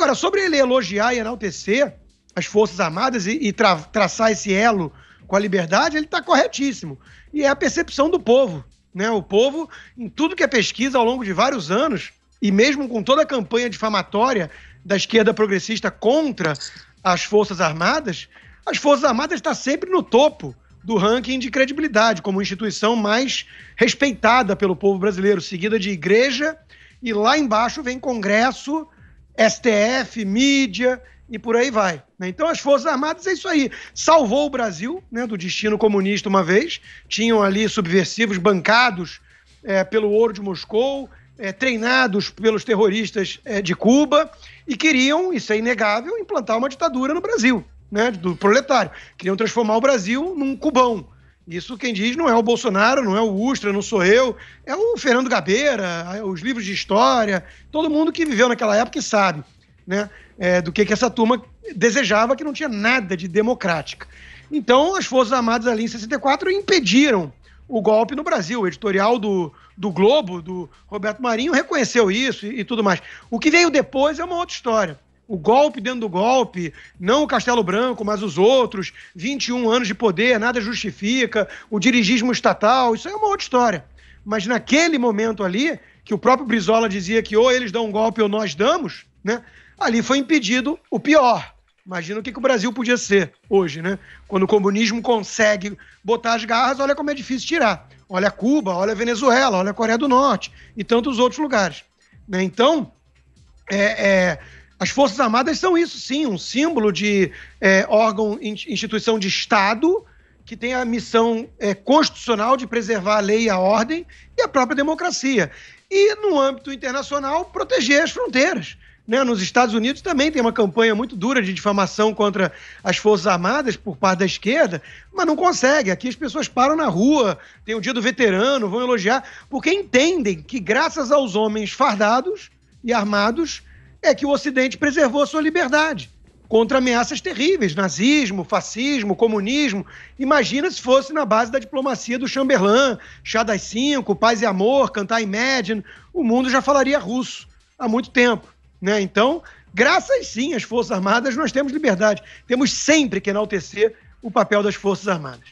Agora, sobre ele elogiar e enaltecer as Forças Armadas e, e tra traçar esse elo com a liberdade, ele está corretíssimo. E é a percepção do povo. Né? O povo, em tudo que é pesquisa ao longo de vários anos, e mesmo com toda a campanha difamatória da esquerda progressista contra as Forças Armadas, as Forças Armadas está sempre no topo do ranking de credibilidade, como instituição mais respeitada pelo povo brasileiro, seguida de igreja, e lá embaixo vem Congresso, STF, mídia e por aí vai. Né? Então, as Forças Armadas é isso aí. Salvou o Brasil né, do destino comunista uma vez. Tinham ali subversivos bancados é, pelo ouro de Moscou, é, treinados pelos terroristas é, de Cuba e queriam, isso é inegável, implantar uma ditadura no Brasil, né, do proletário. Queriam transformar o Brasil num cubão. Isso quem diz não é o Bolsonaro, não é o Ustra, não sou eu, é o Fernando Gabeira, é os livros de história, todo mundo que viveu naquela época sabe né, é, do que, que essa turma desejava, que não tinha nada de democrática. Então, as Forças Armadas ali em 64 impediram o golpe no Brasil. O editorial do, do Globo, do Roberto Marinho, reconheceu isso e, e tudo mais. O que veio depois é uma outra história o golpe dentro do golpe, não o Castelo Branco, mas os outros, 21 anos de poder, nada justifica, o dirigismo estatal, isso é uma outra história. Mas naquele momento ali, que o próprio Brizola dizia que ou eles dão um golpe ou nós damos, né? Ali foi impedido o pior. Imagina o que, que o Brasil podia ser hoje, né? Quando o comunismo consegue botar as garras, olha como é difícil tirar. Olha Cuba, olha Venezuela, olha Coreia do Norte e tantos outros lugares. Né? Então, é, é as Forças Armadas são isso, sim, um símbolo de é, órgão, instituição de Estado, que tem a missão é, constitucional de preservar a lei e a ordem e a própria democracia. E, no âmbito internacional, proteger as fronteiras. Né? Nos Estados Unidos também tem uma campanha muito dura de difamação contra as Forças Armadas por parte da esquerda, mas não consegue. Aqui as pessoas param na rua, tem o dia do veterano, vão elogiar, porque entendem que, graças aos homens fardados e armados, é que o Ocidente preservou a sua liberdade contra ameaças terríveis, nazismo, fascismo, comunismo. Imagina se fosse na base da diplomacia do Chamberlain, Chá das Cinco, Paz e Amor, Cantar Imagine, o mundo já falaria russo há muito tempo. Né? Então, graças sim às Forças Armadas, nós temos liberdade. Temos sempre que enaltecer o papel das Forças Armadas.